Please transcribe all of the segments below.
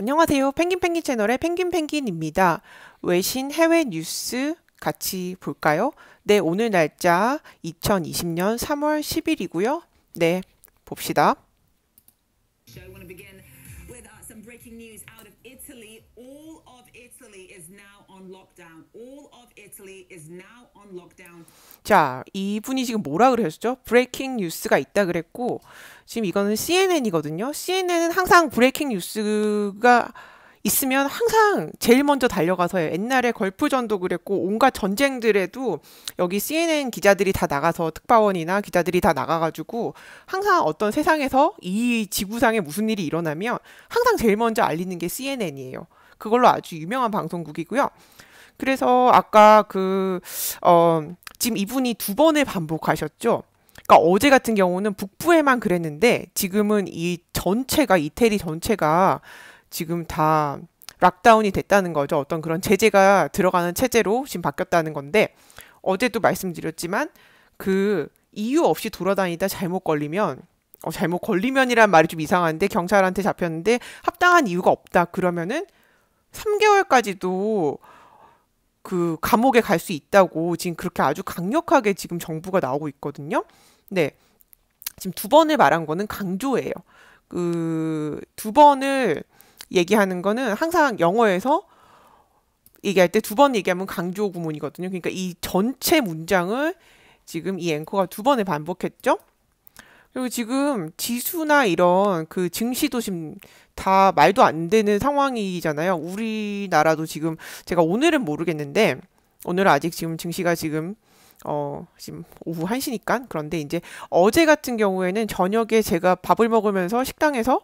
안녕하세요. 펭귄펭귄 채널의 펭귄펭귄입니다. 외신 해외 뉴스 같이 볼까요? 네, 오늘 날짜 2020년 3월 10일이고요. 네, 봅시다. Uh, so 자, 이분이 지금 뭐라 그랬죠? 브레이킹 뉴스가 있다 그랬고 지금 이거는 CNN이거든요. CNN은 항상 브레이킹 뉴스가 있으면 항상 제일 먼저 달려가서 해요. 옛날에 걸프전도 그랬고 온갖 전쟁들에도 여기 CNN 기자들이 다 나가서 특파원이나 기자들이 다 나가가지고 항상 어떤 세상에서 이 지구상에 무슨 일이 일어나면 항상 제일 먼저 알리는 게 CNN이에요. 그걸로 아주 유명한 방송국이고요. 그래서 아까 그, 어, 지금 이분이 두 번을 반복하셨죠. 그러니까 어제 같은 경우는 북부에만 그랬는데 지금은 이 전체가 이태리 전체가 지금 다 락다운이 됐다는 거죠. 어떤 그런 제재가 들어가는 체제로 지금 바뀌었다는 건데 어제도 말씀드렸지만 그 이유 없이 돌아다니다 잘못 걸리면 어, 잘못 걸리면이란 말이 좀 이상한데 경찰한테 잡혔는데 합당한 이유가 없다 그러면은 3개월까지도 그 감옥에 갈 수 있다고 지금 그렇게 아주 강력하게 지금 정부가 나오고 있거든요. 네. 지금 두 번을 말한 거는 강조예요. 그 두 번을 얘기하는 거는 항상 영어에서 얘기할 때 두 번 얘기하면 강조 구문이거든요. 그러니까 이 전체 문장을 지금 이 앵커가 두 번에 반복했죠. 그리고 지금 지수나 이런 그 증시도 지금 다 말도 안 되는 상황이잖아요. 우리나라도 지금 제가 오늘은 모르겠는데 오늘 아직 지금 증시가 지금 어, 지금 오후 1시니까. 그런데 이제 어제 같은 경우에는 저녁에 제가 밥을 먹으면서 식당에서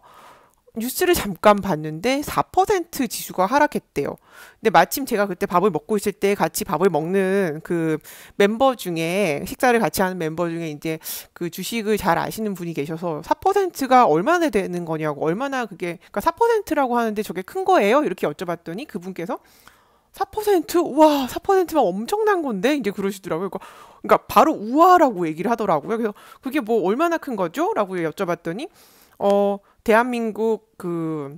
뉴스를 잠깐 봤는데 4% 지수가 하락했대요. 근데 마침 제가 그때 밥을 먹고 있을 때 같이 밥을 먹는 그 멤버 중에 식사를 같이 하는 멤버 중에 이제 그 주식을 잘 아시는 분이 계셔서 4%가 얼마나 되는 거냐고 얼마나 그게 그러니까 4%라고 하는데 저게 큰 거예요? 이렇게 여쭤봤더니 그분께서 4%? 와, 4만 엄청난 건데? 이제 그러시더라고요. 그러니까, 그러니까 바로 우아라고 얘기를 하더라고요. 그래서 그게 뭐 얼마나 큰 거죠? 라고 여쭤봤더니, 어, 대한민국 그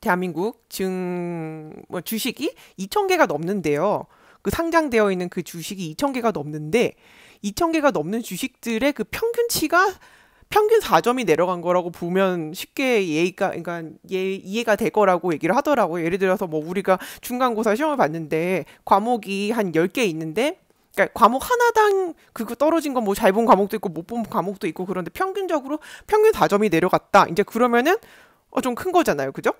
대한민국 증뭐 주식이 2천개가 넘는데요. 그 상장되어 있는 그 주식이 2천개가 넘는데 2천개가 넘는 주식들의 그 평균치가 평균 4점이 내려간 거라고 보면 쉽게 예의가, 그러니까 예, 이해가 될 거라고 얘기를 하더라고요. 예를 들어서 뭐 우리가 중간고사 시험을 봤는데 과목이 한 10개 있는데 그러니까 과목 하나당 그거 떨어진 건 뭐 잘 본 과목도 있고 못 본 과목도 있고 그런데 평균적으로 평균 4점이 내려갔다. 이제 그러면은 어, 좀 큰 거잖아요. 그죠?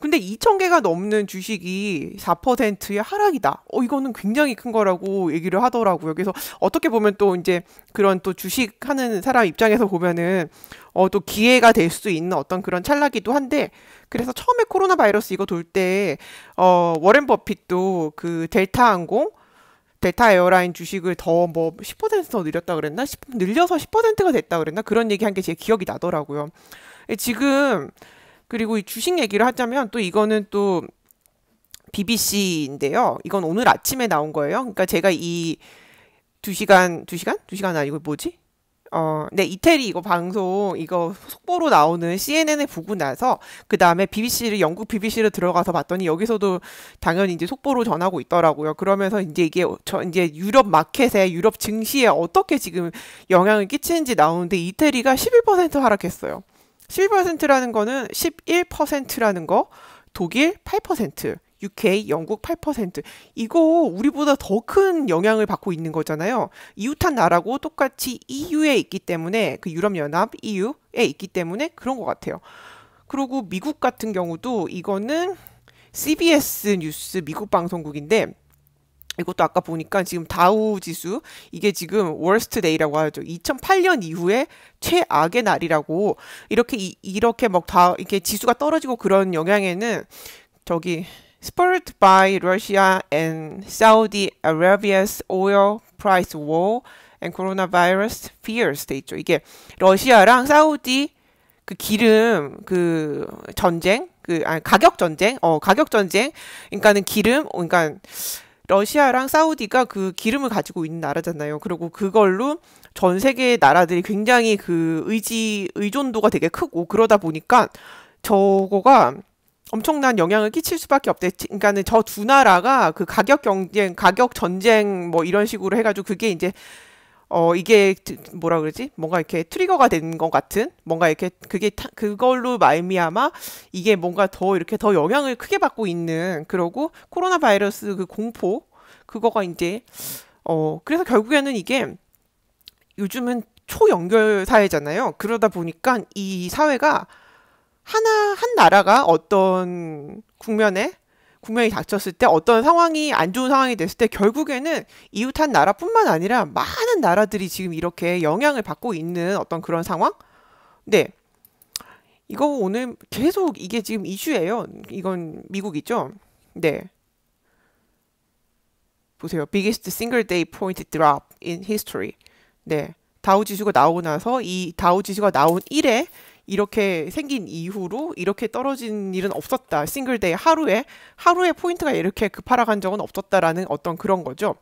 근데 2,000개가 넘는 주식이 4%의 하락이다. 어, 이거는 굉장히 큰 거라고 얘기를 하더라고요. 그래서 어떻게 보면 또 이제 그런 또 주식 하는 사람 입장에서 보면은 어, 또 기회가 될 수 있는 어떤 그런 찰나기도 한데 그래서 처음에 코로나 바이러스 이거 돌 때 어, 워렌 버핏도 그 델타 항공 델타 에어라인 주식을 더 뭐 10%더 늘렸다 그랬나? 10, 늘려서 10%가 됐다 그랬나? 그런 얘기 한 게 제 기억이 나더라고요. 예, 지금 그리고 이 주식 얘기를 하자면 또 이거는 또 BBC인데요. 이건 오늘 아침에 나온 거예요. 그러니까 제가 이 2시간, 2시간? 2시간 아니고 뭐지? 어, 네, 이태리 이거 방송 이거 속보로 나오는 CNN에 보고 나서 그 다음에 BBC를 영국 BBC를 들어가서 봤더니 여기서도 당연히 이제 속보로 전하고 있더라고요. 그러면서 이제 이게 저 이제 유럽 마켓에 유럽 증시에 어떻게 지금 영향을 끼치는지 나오는데 이태리가 11% 하락했어요. 11%라는 거는 11%라는 거 독일 8%. UK, 영국 8%. 이거 우리보다 더 큰 영향을 받고 있는 거잖아요. 이웃한 나라고 똑같이 EU에 있기 때문에 그 유럽연합 EU에 있기 때문에 그런 것 같아요. 그리고 미국 같은 경우도 이거는 CBS 뉴스 미국 방송국인데 이것도 아까 보니까 지금 다우 지수 이게 지금 월스트 데이라고 하죠. 2008년 이후에 최악의 날이라고 이렇게 이, 렇게 막 다 이렇게 지수가 떨어지고 그런 영향에는 저기 spurred by Russia and Saudi Arabia's oil price war and coronavirus fears 돼 있죠. 이게 러시아랑 사우디 그 기름 그 전쟁 그 아니 가격 전쟁 어 가격 전쟁 그러니까는 기름 그러니까 러시아랑 사우디가 그 기름을 가지고 있는 나라잖아요. 그리고 그걸로 전 세계 나라들이 굉장히 그 의지 의존도가 되게 크고 그러다 보니까 저거가 엄청난 영향을 끼칠 수밖에 없대. 그러니까는 저 두 나라가 그 가격 경쟁, 가격 전쟁 뭐 이런 식으로 해가지고 그게 이제 어 이게 뭐라 그러지? 뭔가 이렇게 트리거가 된 것 같은 뭔가 이렇게 그게 타, 그걸로 말미암아 이게 뭔가 더 이렇게 더 영향을 크게 받고 있는 그러고 코로나 바이러스 그 공포 그거가 이제 어 그래서 결국에는 이게 요즘은 초연결 사회잖아요. 그러다 보니까 이 사회가 하나 한 나라가 어떤 국면에 국면이 닥쳤을 때 어떤 상황이 안 좋은 상황이 됐을 때 결국에는 이웃 한 나라뿐만 아니라 많은 나라들이 지금 이렇게 영향을 받고 있는 어떤 그런 상황? 네. 이거 오늘 계속 이게 지금 이슈예요. 이건 미국이죠. 네. 보세요. Biggest single day point drop in history. 네. 다우 지수가 나오고 나서 이 다우 지수가 나온 이래 이렇게 생긴 이후로 이렇게 떨어진 일은 없었다. 싱글데이 하루에 하루에 포인트가 이렇게 급하락한 적은 없었다라는 어떤 그런 거죠.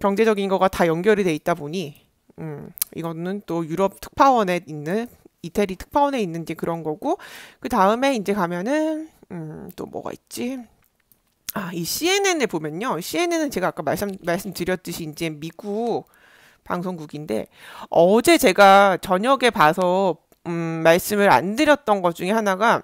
경제적인 거가 다 연결이 돼 있다 보니 음, 이거는 또 유럽 특파원에 있는 이태리 특파원에 있는지 그런 거고 그 다음에 이제 가면은 음, 또 뭐가 있지? 아, 이 CNN에 보면요. CNN은 제가 아까 말씀 말씀드렸듯이 이제 미국 방송국인데 어제 제가 저녁에 봐서 음, 말씀을 안 드렸던 것 중에 하나가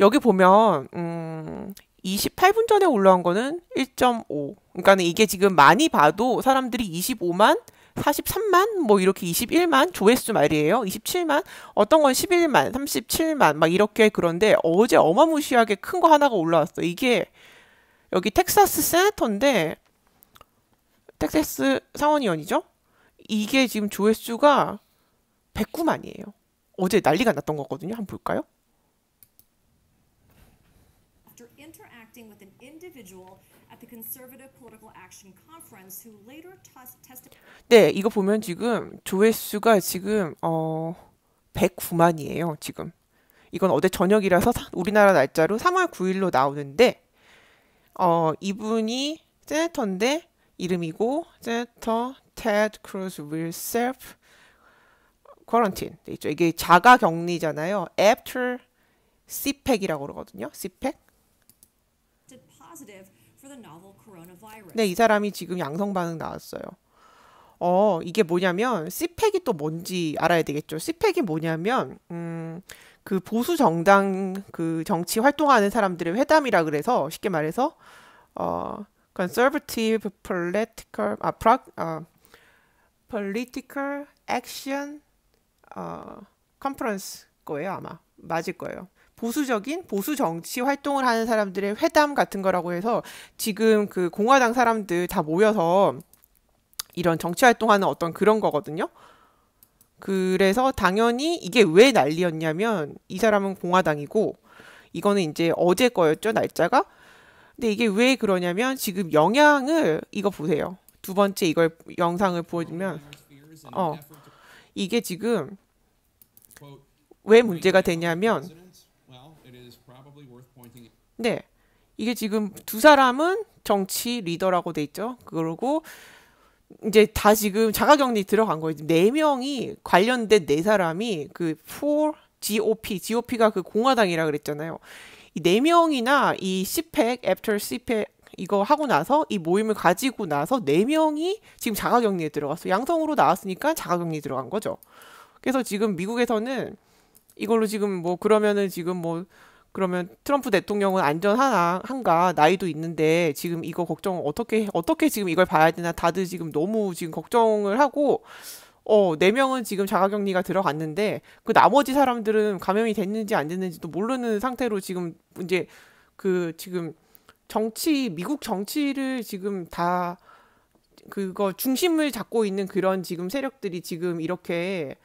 여기 보면 음, 28분 전에 올라온 거는 1.5. 그러니까는 이게 지금 많이 봐도 사람들이 25만 43만 뭐 이렇게 21만 조회수 말이에요. 27만 어떤 건 11만 37만 막 이렇게 그런데 어제 어마무시하게 큰 거 하나가 올라왔어. 이게 여기 텍사스 세네터인데 텍사스 상원의원이죠. 이게 지금 조회수가 109만이에요. 어제 난리가 났던 거거든요. 한번 볼까요? After interacting with an individual at the Conservative Political Action Conference who later testified 네, 이거 보면 지금 조회수가 지금 어 109만이에요, 지금. 이건 어제 저녁이라서 우리나라 날짜로 3월 9일로 나오는데 어 이분이 세네터인데 이름이고 세네터 테드 크루즈 윌셀프 quarantine 네, 있죠. 이게 자가 격리잖아요. after CPAC이라고 그러거든요. CPAC. 네, 이 사람이 지금 양성 반응 나왔어요. 어, 이게 뭐냐면 CPAC이 또 뭔지 알아야 되겠죠. CPAC이 뭐냐면 음, 그 보수 정당 그 정치 활동하는 사람들의 회담이라 그래서 쉽게 말해서 어, conservative political 아, p r 아 political action 어, 컨퍼런스 거예요 아마 맞을 거예요. 보수적인 보수 정치 활동을 하는 사람들의 회담 같은 거라고 해서 지금 그 공화당 사람들 다 모여서 이런 정치 활동하는 어떤 그런 거거든요. 그래서 당연히 이게 왜 난리였냐면 이 사람은 공화당이고 이거는 이제 어제 거였죠 날짜가. 근데 이게 왜 그러냐면 지금 영향을 이거 보세요. 두 번째 이걸 영상을 보여주면 어 이게 지금 왜 문제가 되냐면 네. 이게 지금 두 사람은 정치 리더라고 돼 있죠. 그러고 이제 다 지금 자가격리 들어간 거예요. 네 명이 관련된 네 사람이 그 for GOP, GOP가 그 공화당이라 그랬잖아요. 이네 명이나 이 CPEC, after CPEC 이거 하고 나서 이 모임을 가지고 나서 네 명이 지금 자가격리에 들어갔어. 양성으로 나왔으니까 자가격리 들어간 거죠. 그래서 지금 미국에서는 이걸로 지금 뭐 그러면은 지금 뭐 그러면 트럼프 대통령은 안전하나 한가 나이도 있는데 지금 이거 걱정 어떻게 어떻게 지금 이걸 봐야 되나 다들 지금 너무 지금 걱정을 하고 어, 네 명은 지금 자가격리가 들어갔는데 그 나머지 사람들은 감염이 됐는지 안 됐는지도 모르는 상태로 지금 이제 그 지금 정치 미국 정치를 지금 다 그거 중심을 잡고 있는 그런 지금 세력들이 지금 이렇게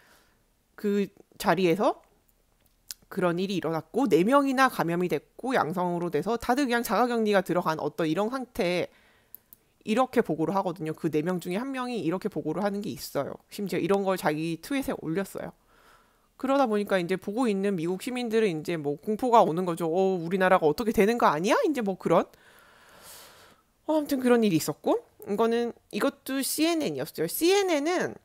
그 자리에서 그런 일이 일어났고 네명이나 감염이 됐고 양성으로 돼서 다들 그냥 자가격리가 들어간 어떤 이런 상태 이렇게 보고를 하거든요. 그 네 명 중에 한 명이 이렇게 보고를 하는 게 있어요. 심지어 이런 걸 자기 트윗에 올렸어요. 그러다 보니까 이제 보고 있는 미국 시민들은 이제 뭐 공포가 오는 거죠. 어, 우리나라가 어떻게 되는 거 아니야? 이제 뭐 그런. 어, 아무튼 그런 일이 있었고, 이거는, 이것도 CNN이었어요. CNN은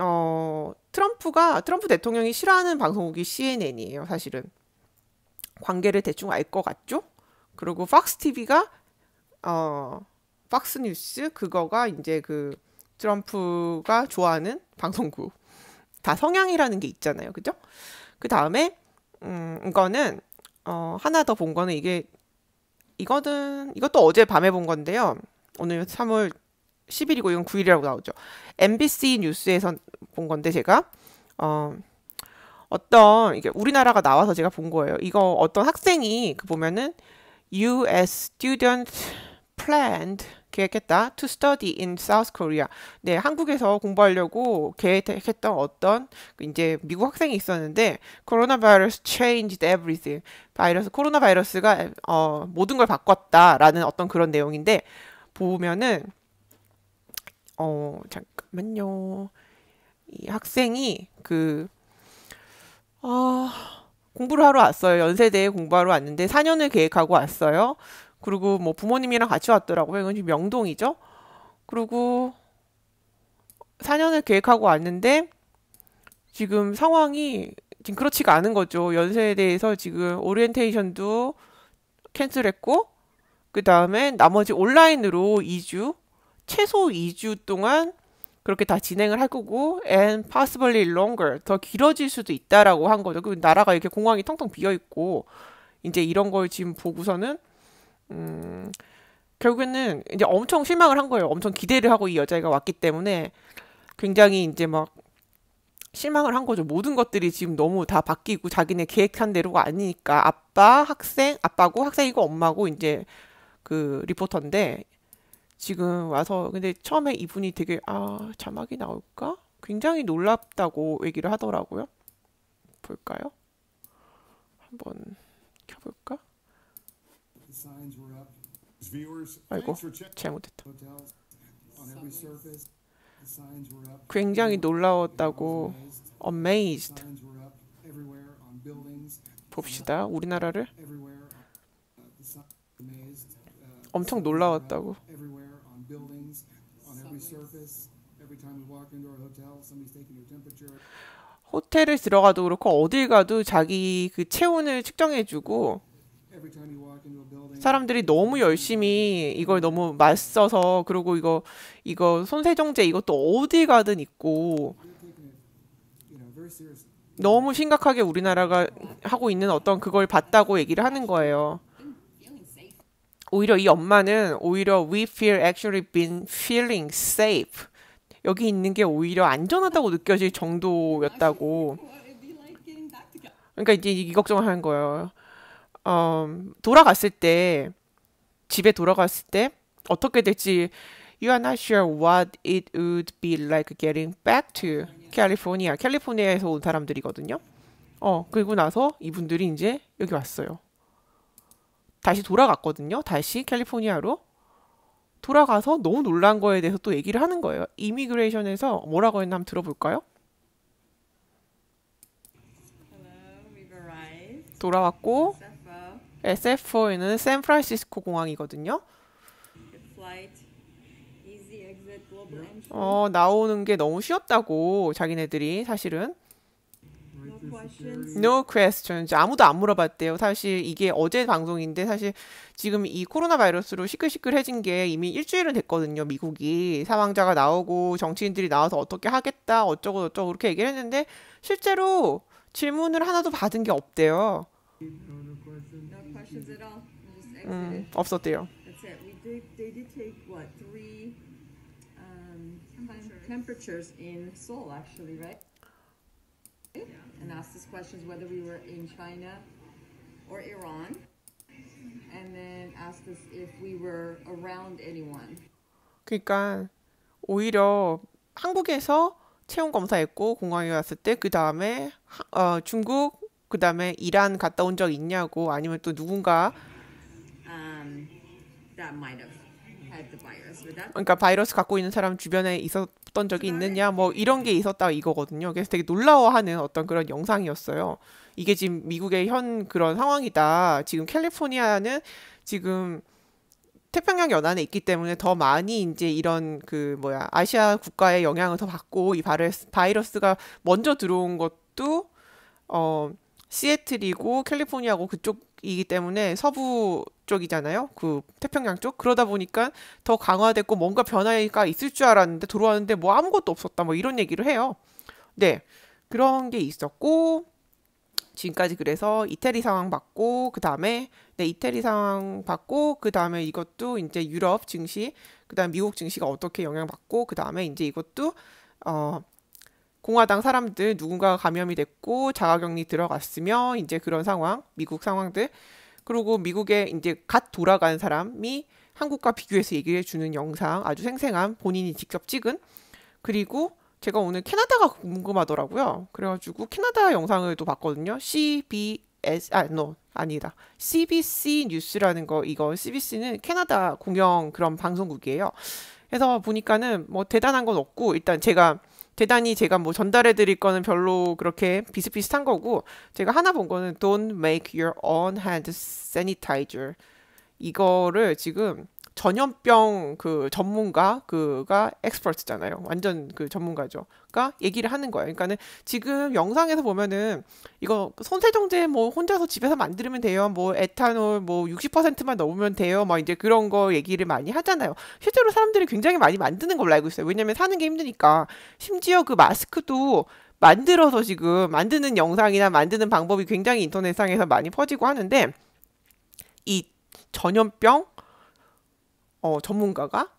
어, 트럼프가 트럼프 대통령이 싫어하는 방송국이 CNN이에요, 사실은. 관계를 대충 알 것 같죠? 그리고 팍스 TV가 어, 팍스 뉴스 그거가 이제 그 트럼프가 좋아하는 방송국. 다 성향이라는 게 있잖아요. 그죠? 그다음에 음, 이거는 어, 하나 더 본 거는 이게 이거는 이것도 어제 밤에 본 건데요. 오늘 3월 10일이고 이건 9일이라고 나오죠. MBC 뉴스에서 본 건데 제가 어 어떤 이게 우리나라가 나와서 제가 본 거예요. 이거 어떤 학생이 그 보면은 U.S. student planned 계획했다 to study in South Korea. 네, 한국에서 공부하려고 계획했던 어떤 그 이제 미국 학생이 있었는데 코로나 바이러스 changed everything. 바이러스 코로나 바이러스가 어 모든 걸 바꿨다라는 어떤 그런 내용인데 보면은 어, 잠깐만요. 이 학생이 그, 아, 어, 공부를 하러 왔어요. 연세대에 공부하러 왔는데 4년을 계획하고 왔어요. 그리고 뭐 부모님이랑 같이 왔더라고요. 이건 지금 명동이죠. 그리고 4년을 계획하고 왔는데 지금 상황이 지금 그렇지가 않은 거죠. 연세에대해서 지금 오리엔테이션도 캔슬했고 그 다음에 나머지 온라인으로 2주 최소 2주 동안 그렇게 다 진행을 할 거고 and possibly longer 더 길어질 수도 있다라고 한 거죠. 그 나라가 이렇게 공항이 텅텅 비어 있고 이제 이런 걸 지금 보고서는 음 결국에는 이제 엄청 실망을 한 거예요. 엄청 기대를 하고 이 여자애가 왔기 때문에 굉장히 이제 막 실망을 한 거죠. 모든 것들이 지금 너무 다 바뀌고 자기네 계획한 대로가 아니니까 아빠, 학생, 아빠고 학생이고 엄마고 이제 그 리포터인데 지금 와서 근데 처음에 이분이 되게 아 자막이 나올까? 굉장히 놀랍다고 얘기를 하더라고요. 볼까요? 한번 켜볼까? 아이고 잘못했다. 굉장히 놀라웠다고 amazed 봅시다. 우리나라를 엄청 놀라웠다고. 호텔을 들어가도 그렇고 어딜 가도 자기 그 체온을 측정해주고 사람들이 너무 열심히 이걸 너무 맞서서 그리고 이거 이거 손세정제 이것도 어디 가든 있고 너무 심각하게 우리나라가 하고 있는 어떤 그걸 봤다고 얘기를 하는 거예요. 오히려 이 엄마는 오히려 we feel actually been feeling safe. 여기 있는 게 오히려 안전하다고 느껴질 정도였다고. 그러니까 이제 이 걱정을 하는 거예요. 어, 돌아갔을 때 집에 돌아갔을 때 어떻게 될지 you are not sure what it would be like getting back to California. 캘리포니아에서 온 사람들이거든요. 어, 그리고 나서 이분들이 이제 여기 왔어요. 다시 돌아갔거든요. 다시 캘리포니아로. 돌아가서 너무 놀란 거에 대해서 또 얘기를 하는 거예요. 이미그레이션에서 뭐라고 했나 한번 들어볼까요? 돌아왔고 SF4에는 샌프란시스코 공항이거든요. 어, 나오는 게 너무 쉬웠다고 자기네들이 사실은 No questions. 아무도 안 물어봤대요. 사실 이게 어제 방송인데 사실 지금 이 코로나 바이러스로 시끌시끌해진 게 이미 일주일은 됐거든요. 미국이 사망자가 나오고 정치인들이 나와서 어떻게 하겠다 어쩌고 저쩌고 그렇게 얘기를 했는데 실제로 질문을 하나도 받은 게 없대요. 음, 없었대요. temperatures in Seoul, actually, right? and asked us questions whether we were in China or Iran, and then asked us if we were around anyone. 그러니까 오히려 한국에서 체온 검사했고 공항에 갔을 때 그 다음에 어, 중국 그 다음에 이란 갔다 온 적 있냐고 아니면 또 누군가. Um, that might have. 그러니까 바이러스 갖고 있는 사람 주변에 있었던 적이 있느냐 뭐 이런 게 있었다 이거거든요. 그래서 되게 놀라워하는 어떤 그런 영상이었어요. 이게 지금 미국의 현 그런 상황이다. 지금 캘리포니아는 지금 태평양 연안에 있기 때문에 더 많이 이제 이런 그 뭐야 아시아 국가의 영향을 더 받고 이 바이러스, 바이러스가 먼저 들어온 것도 어 시애틀이고 캘리포니아고 그쪽 이기 때문에 서부 쪽이잖아요. 그 태평양 쪽. 그러다 보니까 더 강화됐고 뭔가 변화가 있을 줄 알았는데 들어왔는데 뭐 아무것도 없었다. 뭐 이런 얘기를 해요. 네. 그런 게 있었고 지금까지 그래서 이태리 상황 받고 그 다음에 네, 이태리 상황 받고 그 다음에 이것도 이제 유럽 증시 그 다음 에 미국 증시가 어떻게 영향 받고 그 다음에 이제 이것도 어 공화당 사람들 누군가가 감염이 됐고 자가격리 들어갔으며 이제 그런 상황, 미국 상황들 그리고 미국에 이제 갓 돌아간 사람이 한국과 비교해서 얘기를 해주는 영상 아주 생생한 본인이 직접 찍은 그리고 제가 오늘 캐나다가 궁금하더라고요. 그래가지고 캐나다 영상을 또 봤거든요. CBS 아 no 아니다 CBC 뉴스라는 거 이거 CBC는 캐나다 공영 그런 방송국이에요. 그래서 보니까는 뭐 대단한 건 없고 일단 제가 대단히 제가 뭐 전달해 드릴 거는 별로 그렇게 비슷비슷한 거고 제가 하나 본 거는 don't make your own hand sanitizer 이거를 지금 전염병 그 전문가 그가 엑스퍼트잖아요. 완전 그 전문가죠. 그니까 얘기를 하는 거예요. 그러니까는 지금 영상에서 보면은 이거 손세정제 뭐 혼자서 집에서 만들면 돼요. 뭐 에탄올 뭐 60%만 넣으면 돼요. 막 이제 그런 거 얘기를 많이 하잖아요. 실제로 사람들이 굉장히 많이 만드는 걸로 알고 있어요. 왜냐면 사는 게 힘드니까. 심지어 그 마스크도 만들어서 지금 만드는 영상이나 만드는 방법이 굉장히 인터넷상에서 많이 퍼지고 하는데 이 전염병 어, 전문가가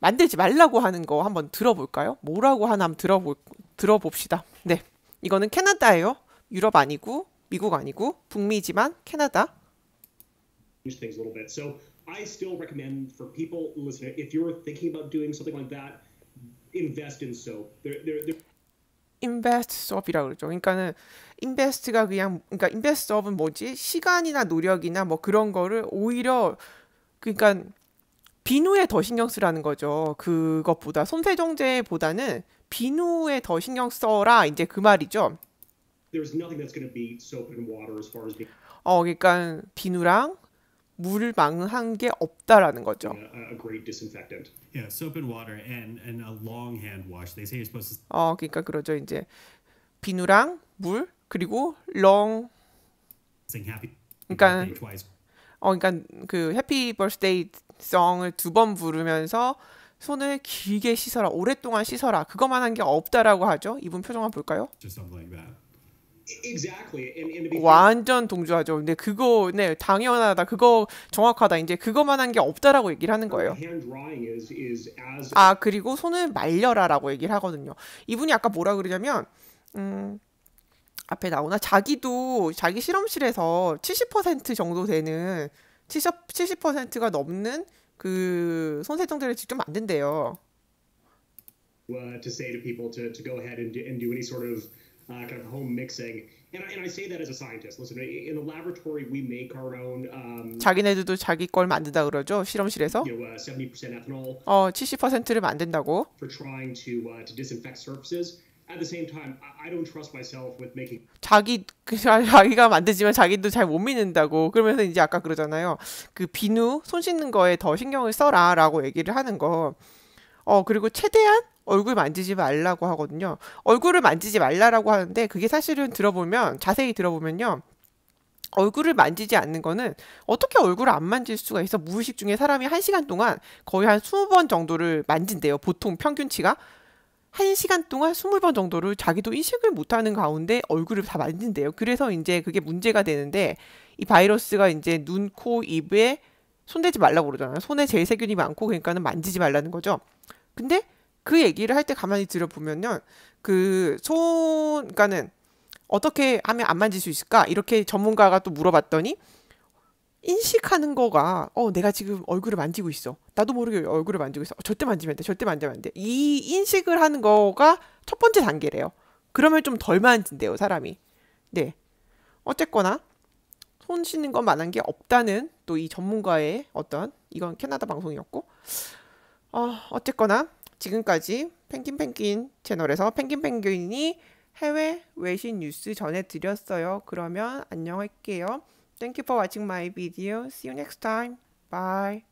만들지 말라고 하는 거 한번 들어볼까요? 뭐라고 하나 한번 들어보, 들어봅시다. 네. 이거는 캐나다예요. 유럽 아니고 미국 아니고 북미지만 캐나다. things a little bit. So I still recommend for people listening, if you're thinking about doing something like that, invest in soap. They're, they're, they're... invest soap이라고 그러죠. 그러니까는 invest가 그냥 그러니까 invest soap은 뭐지? 시간이나 노력이나 뭐 그런 거를 오히려 그러니까 비누에 더 신경 쓰라는 거죠. 그것보다 손세정제보다는 비누에 더 신경 써라 이제 그 말이죠. 어, 그러니까 비누랑 물망한 게 없다라는 거죠. 어, 그러니까 그러죠. 이제 비누랑 물 그리고 long 그러니까 어, 그니까그 해피 버스데이 성을 두 번 부르면서 손을 길게 씻어라, 오랫동안 씻어라. 그것만 한 게 없다라고 하죠. 이분 표정 한번 볼까요? E, 완전 동조하죠. 근데 그거 네 당연하다. 그거 정확하다. 이제 그거만 한 게 없다라고 얘기를 하는 거예요. 아 그리고 손을 말려라라고 얘기를 하거든요. 이분이 아까 뭐라 그러냐면 음. 앞에 나오나 자기도 자기 실험실에서 70% 정도 되는 70, 70%가 넘는 그 손세정제를 직접 만든대요. Uh, to say to people to, to go ahead and do, and do any sort of uh, kind of home mixing. And I, and I say that as a scientist. Listen, in the laboratory we make our own. Um, 자기네들도 자기 걸 만든다 그러죠 실험실에서. You know, uh, 70% ethanol. 어, 70%를 만든다고. For trying to uh, to disinfect surfaces. 자기 그 자기가 만들지만 자기도 잘 못 믿는다고 그러면서 이제 아까 그러잖아요. 그 비누 손 씻는 거에 더 신경을 써라라고 얘기를 하는 거. 어 그리고 최대한 얼굴 만지지 말라고 하거든요. 얼굴을 만지지 말라라고 하는데 그게 사실은 들어보면 자세히 들어보면요. 얼굴을 만지지 않는 거는 어떻게 얼굴을 안 만질 수가 있어 무의식 중에 사람이 한시간 동안 거의 한 스무 번 정도를 만진대요. 보통 평균치가. 한 시간 동안 스물 번 정도를 자기도 인식을 못하는 가운데 얼굴을 다 만진대요. 그래서 이제 그게 문제가 되는데 이 바이러스가 이제 눈, 코, 입에 손대지 말라고 그러잖아요. 손에 제일 세균이 많고 그러니까는 만지지 말라는 거죠. 근데 그 얘기를 할 때 가만히 들어보면요. 그 손, 그러니까는 어떻게 하면 안 만질 수 있을까? 이렇게 전문가가 또 물어봤더니 인식하는 거가 어 내가 지금 얼굴을 만지고 있어 나도 모르게 얼굴을 만지고 있어 어, 절대 만지면 안 돼 절대 만지면 안 돼 이 인식을 하는 거가 첫 번째 단계래요 그러면 좀 덜 만진대요 사람이 네 어쨌거나 손 씻는 건 만한 게 없다는 또 이 전문가의 어떤 이건 캐나다 방송이었고 어, 어쨌거나 지금까지 펭귄 펭귄 채널에서 펭귄 펭귄이 해외 외신 뉴스 전해드렸어요 그러면 안녕할게요. Thank you for watching my video. See you next time. Bye.